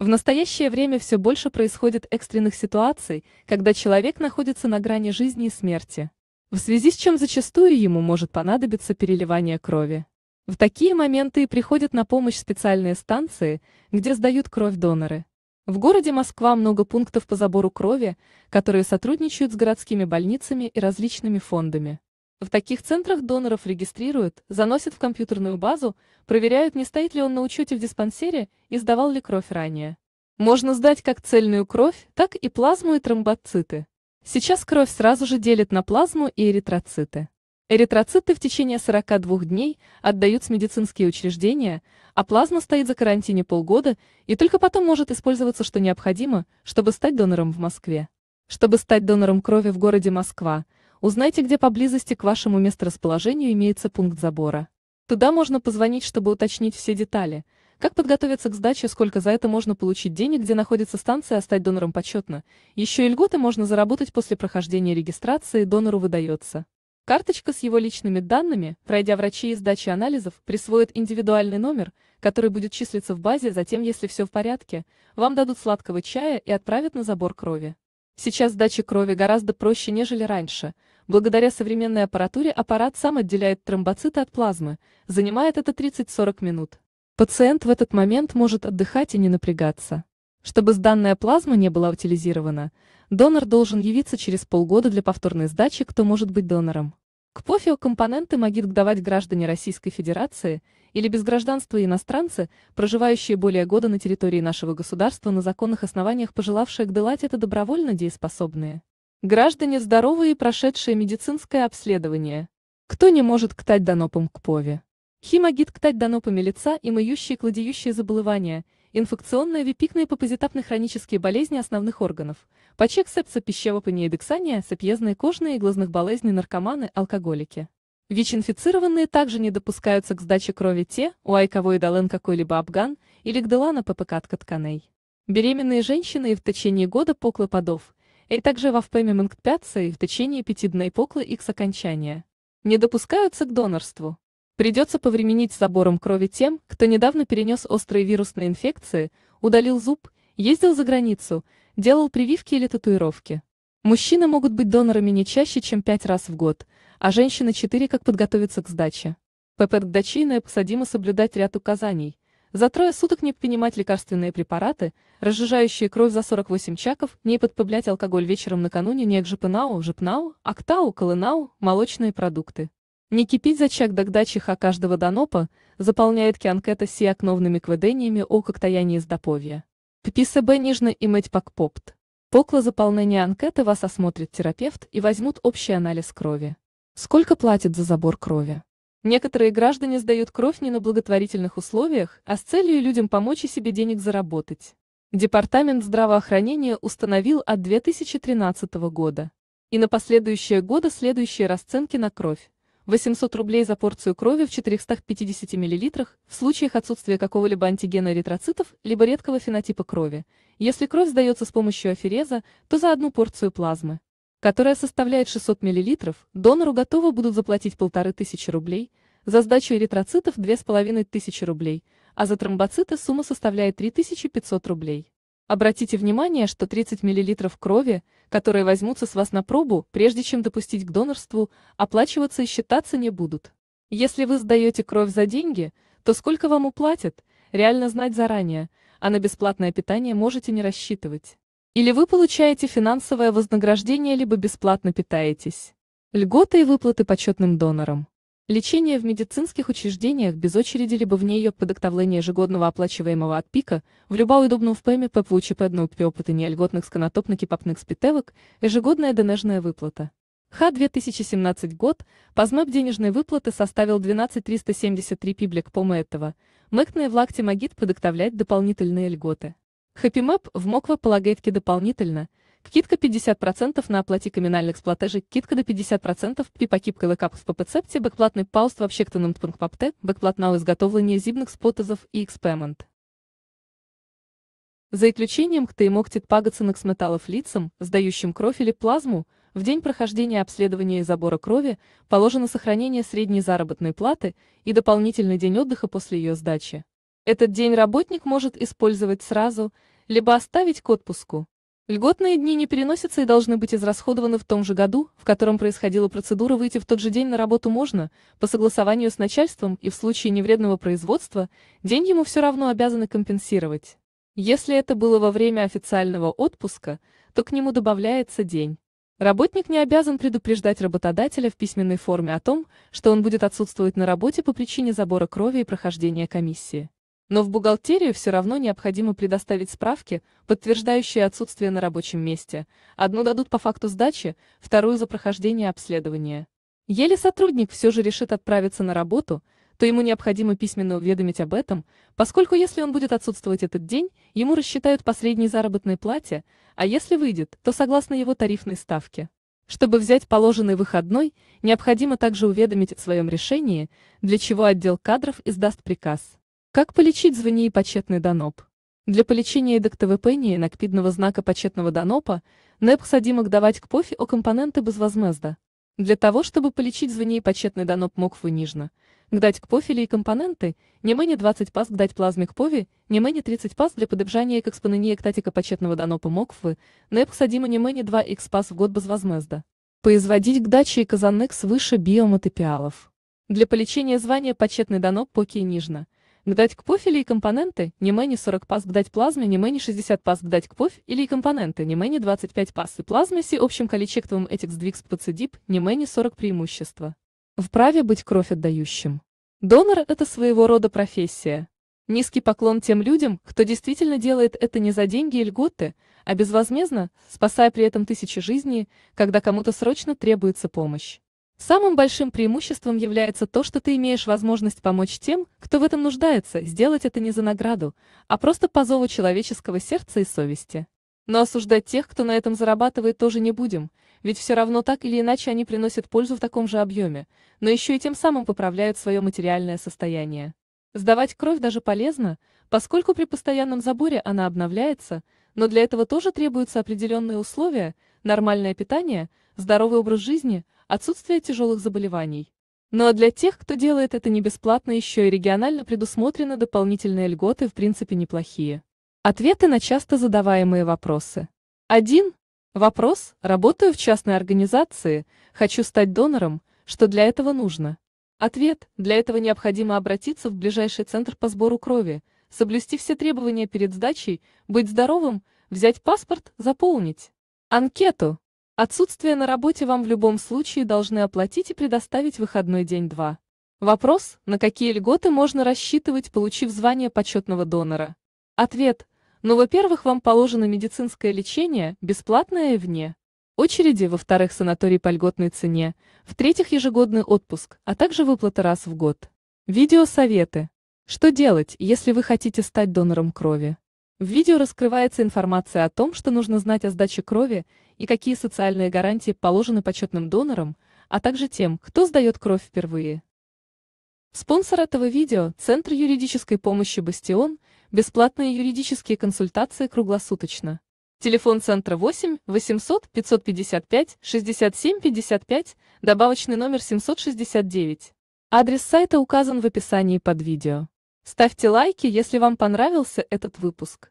В настоящее время все больше происходит экстренных ситуаций, когда человек находится на грани жизни и смерти, в связи с чем зачастую ему может понадобиться переливание крови. В такие моменты и приходят на помощь специальные станции, где сдают кровь доноры. В городе Москва много пунктов по забору крови, которые сотрудничают с городскими больницами и различными фондами. В таких центрах доноров регистрируют, заносят в компьютерную базу, проверяют, не стоит ли он на учете в диспансере и сдавал ли кровь ранее. Можно сдать как цельную кровь, так и плазму и тромбоциты. Сейчас кровь сразу же делят на плазму и эритроциты. Эритроциты в течение 42 дней отдают с медицинские учреждения, а плазма стоит за карантине полгода и только потом может использоваться, что необходимо, чтобы стать донором в Москве. Чтобы стать донором крови в городе Москва – Узнайте, где поблизости к вашему месторасположению имеется пункт забора. Туда можно позвонить, чтобы уточнить все детали. Как подготовиться к сдаче, сколько за это можно получить денег, где находится станция, а стать донором почетно. Еще и льготы можно заработать после прохождения регистрации, донору выдается. Карточка с его личными данными, пройдя врачи и сдачи анализов, присвоит индивидуальный номер, который будет числиться в базе, затем, если все в порядке, вам дадут сладкого чая и отправят на забор крови. Сейчас сдача крови гораздо проще, нежели раньше. Благодаря современной аппаратуре аппарат сам отделяет тромбоциты от плазмы. Занимает это 30-40 минут. Пациент в этот момент может отдыхать и не напрягаться. Чтобы сданная плазма не была утилизирована, донор должен явиться через полгода для повторной сдачи, кто может быть донором. К ПОФИО компоненты могут давать граждане Российской Федерации или без гражданства иностранцы, проживающие более года на территории нашего государства на законных основаниях, пожелавшие гдылать это добровольно дееспособные. Граждане здоровые и прошедшие медицинское обследование. Кто не может ктать донопом к ПОВе? Химагит ктать донопами лица и мыющие кладеющие заболевания – инфекционные випикные попозитапные хронические болезни основных органов, почек, сепса пищевопания и дексания, сапьезные кожные и глазных болезни наркоманы, алкоголики. ВИЧ-инфицированные также не допускаются к сдаче крови те, у кого идолен какой-либо обган или гделана ППК тканей. Беременные женщины и в течение года поклы подов, и также во впеме и в течение пяти дней поклы их окончания. Не допускаются к донорству. Придется повременить с забором крови тем, кто недавно перенес острые вирусные инфекции, удалил зуб, ездил за границу, делал прививки или татуировки. Мужчины могут быть донорами не чаще, чем пять раз в год, а женщины четыре, как подготовиться к сдаче. ППД дачейная посадима соблюдать ряд указаний. За трое суток не принимать лекарственные препараты, разжижающие кровь за 48 чаков, не подпоблять алкоголь вечером накануне не к жепынау, жепнау, актау, колынау, молочные продукты. Не кипить догдачих догдачиха каждого данопа, заполняет кианкета си окновными кведениями о коктаянии с здоповья. ППСБ нижно и мыть пак попт. Покла заполнения анкеты вас осмотрит терапевт и возьмут общий анализ крови. Сколько платят за забор крови? Некоторые граждане сдают кровь не на благотворительных условиях, а с целью людям помочь и себе денег заработать. Департамент здравоохранения установил от 2013 года. И на последующие годы следующие расценки на кровь. 800 рублей за порцию крови в 450 мл в случаях отсутствия какого-либо антигена эритроцитов либо редкого фенотипа крови. Если кровь сдается с помощью афереза, то за одну порцию плазмы, которая составляет 600 мл, донору готовы будут заплатить 1500 рублей, за сдачу эритроцитов 2500 рублей, а за тромбоциты сумма составляет 3500 рублей. Обратите внимание, что 30 мл крови, которые возьмутся с вас на пробу, прежде чем допустить к донорству, оплачиваться и считаться не будут. Если вы сдаете кровь за деньги, то сколько вам уплатят, реально знать заранее, а на бесплатное питание можете не рассчитывать. Или вы получаете финансовое вознаграждение, либо бесплатно питаетесь. Льготы и выплаты почетным донорам. Лечение в медицинских учреждениях без очереди либо вне ее подготовление ежегодного оплачиваемого от пика в любав удобну в ПМ по получепедну піопитання льготних сканатопно папных спитевок, ежегодная денежная выплата. Х 2017 год, позмоб денежной выплаты составил 12 373 пиблик этого, мыкные в лакте магит подготовлять дополнительные льготы. Хэппи Мэп в Моква полагает дополнительно – Китка 50% на оплате коммунальных платежей, кітка до 50% при покупке лекапс по рецепті, бекплатний пауст в общественном пункт бекплат на изготовлення зібних спотезов и эксперимент. За исключением КТИ могтит пагоцинок с металлов лицам, сдающим кровь или плазму, в день прохождения обследования и забора крови положено сохранение средней заработной платы и дополнительный день отдыха после ее сдачи. Этот день работник может использовать сразу, либо оставить к отпуску. Льготные дни не переносятся и должны быть израсходованы в том же году, в котором происходила процедура выйти в тот же день на работу можно, по согласованию с начальством и в случае невредного производства, день ему все равно обязаны компенсировать. Если это было во время официального отпуска, то к нему добавляется день. Работник не обязан предупреждать работодателя в письменной форме о том, что он будет отсутствовать на работе по причине забора крови и прохождения комиссии. Но в бухгалтерию все равно необходимо предоставить справки, подтверждающие отсутствие на рабочем месте. Одну дадут по факту сдачи, вторую за прохождение обследования. Если сотрудник все же решит отправиться на работу, то ему необходимо письменно уведомить об этом, поскольку если он будет отсутствовать этот день, ему рассчитают по средней заработной плате, а если выйдет, то согласно его тарифной ставке. Чтобы взять положенный выходной, необходимо также уведомить о своем решении, для чего отдел кадров издаст приказ. Как полечить звонии почетный даноп? Для полечения ідактивипенії накпідного знака почетного данопа необходимо давать к пофі о компоненты безвозмездно. Для того, чтобы полечить звонии почетный даноп мог вынижно, гдать к пофиле и компоненты, не менее 20 пас гдать плазме к пови, не менее 30 пас для подобжания к экспонении ктатика пачетного данопа моквы, необходимо не менее 2 х пас в год безвозмездно. Производить гдачи и казанных свыше биомотопиалов. Для полечения звания почетный даноп поки нижно – Гдать к поф или и компоненты, не мени 40 пас, гдать плазме, не мени 60 пас, гдать к поф или и компоненты, не мени 25 пас и плазме си общим количеством этих сдвигс пацидип, не мени 40 преимущества. Вправе быть кровь отдающим. Донор – это своего рода профессия. Низкий поклон тем людям, кто действительно делает это не за деньги и льготы, а безвозмездно, спасая при этом тысячи жизней, когда кому-то срочно требуется помощь. Самым большим преимуществом является то, что ты имеешь возможность помочь тем, кто в этом нуждается, сделать это не за награду, а просто по зову человеческого сердца и совести. Но осуждать тех, кто на этом зарабатывает, тоже не будем, ведь все равно так или иначе они приносят пользу в таком же объеме, но еще и тем самым поправляют свое материальное состояние. Сдавать кровь даже полезно, поскольку при постоянном заборе она обновляется, но для этого тоже требуются определенные условия, нормальное питание – здоровый образ жизни, отсутствие тяжелых заболеваний. Ну а для тех, кто делает это не бесплатно, еще и регионально предусмотрены дополнительные льготы, в принципе, неплохие. Ответы на часто задаваемые вопросы. 1. Вопрос «Работаю в частной организации, хочу стать донором, что для этого нужно?» Ответ «Для этого необходимо обратиться в ближайший центр по сбору крови, соблюсти все требования перед сдачей, быть здоровым, взять паспорт, заполнить анкету, Отсутствие на работе вам в любом случае должны оплатить и предоставить выходной день-два. Вопрос, на какие льготы можно рассчитывать, получив звание почетного донора? Ответ. Ну, во-первых, вам положено медицинское лечение, бесплатное и вне очереди, во-вторых, санаторий по льготной цене, в-третьих, ежегодный отпуск, а также выплата раз в год. Видеосоветы. Что делать, если вы хотите стать донором крови? В видео раскрывается информация о том, что нужно знать о сдаче крови и какие социальные гарантии положены почетным донорам, а также тем, кто сдает кровь впервые. Спонсор этого видео – Центр юридической помощи «Бастион», бесплатные юридические консультации круглосуточно. Телефон центра 8 800 555 67 55, добавочный номер 769. Адрес сайта указан в описании под видео. Ставьте лайки, если вам понравился этот выпуск.